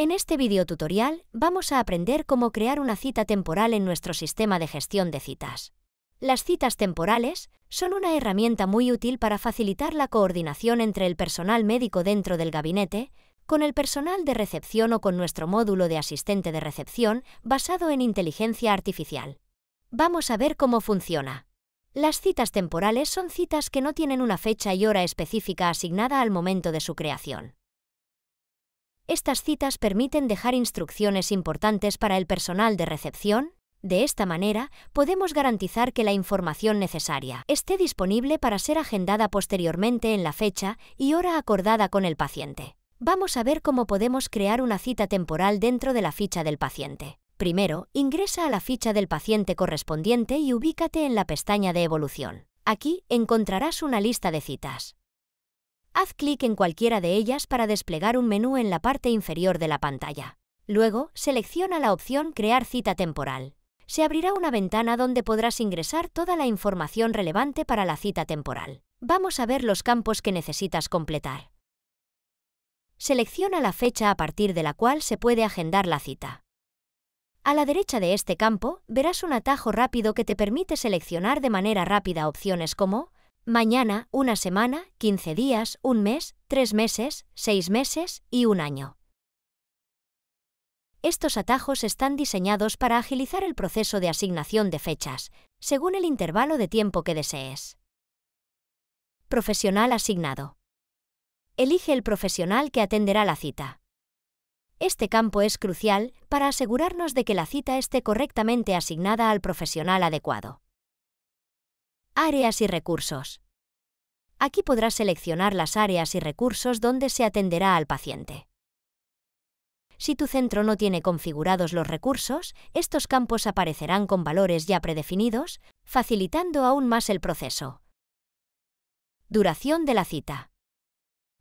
En este video tutorial vamos a aprender cómo crear una cita temporal en nuestro sistema de gestión de citas. Las citas temporales son una herramienta muy útil para facilitar la coordinación entre el personal médico dentro del gabinete, con el personal de recepción o con nuestro módulo de asistente de recepción basado en inteligencia artificial. Vamos a ver cómo funciona. Las citas temporales son citas que no tienen una fecha y hora específica asignada al momento de su creación. Estas citas permiten dejar instrucciones importantes para el personal de recepción. De esta manera, podemos garantizar que la información necesaria esté disponible para ser agendada posteriormente en la fecha y hora acordada con el paciente. Vamos a ver cómo podemos crear una cita temporal dentro de la ficha del paciente. Primero, ingresa a la ficha del paciente correspondiente y ubícate en la pestaña de evolución. Aquí encontrarás una lista de citas. Haz clic en cualquiera de ellas para desplegar un menú en la parte inferior de la pantalla. Luego, selecciona la opción Crear cita temporal. Se abrirá una ventana donde podrás ingresar toda la información relevante para la cita temporal. Vamos a ver los campos que necesitas completar. Selecciona la fecha a partir de la cual se puede agendar la cita. A la derecha de este campo verás un atajo rápido que te permite seleccionar de manera rápida opciones como mañana, una semana, 15 días, un mes, tres meses, seis meses y un año. Estos atajos están diseñados para agilizar el proceso de asignación de fechas, según el intervalo de tiempo que desees. Profesional asignado. Elige el profesional que atenderá la cita. Este campo es crucial para asegurarnos de que la cita esté correctamente asignada al profesional adecuado. Áreas y recursos. Aquí podrás seleccionar las áreas y recursos donde se atenderá al paciente. Si tu centro no tiene configurados los recursos, estos campos aparecerán con valores ya predefinidos, facilitando aún más el proceso. Duración de la cita.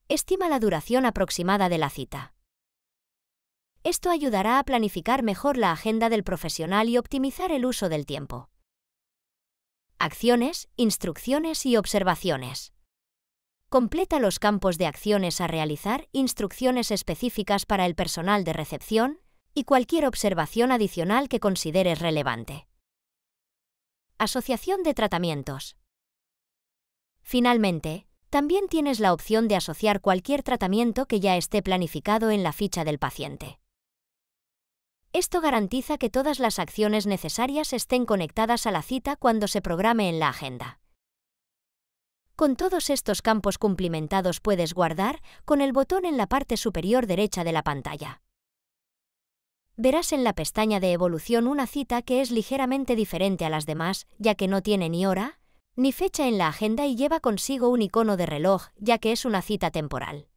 Estima la duración aproximada de la cita. Esto ayudará a planificar mejor la agenda del profesional y optimizar el uso del tiempo acciones, instrucciones y observaciones. Completa los campos de acciones a realizar, instrucciones específicas para el personal de recepción y cualquier observación adicional que consideres relevante. Asociación de tratamientos. Finalmente, también tienes la opción de asociar cualquier tratamiento que ya esté planificado en la ficha del paciente. Esto garantiza que todas las acciones necesarias estén conectadas a la cita cuando se programe en la agenda. Con todos estos campos cumplimentados puedes guardar con el botón en la parte superior derecha de la pantalla. Verás en la pestaña de evolución una cita que es ligeramente diferente a las demás, ya que no tiene ni hora, ni fecha en la agenda y lleva consigo un icono de reloj, ya que es una cita temporal.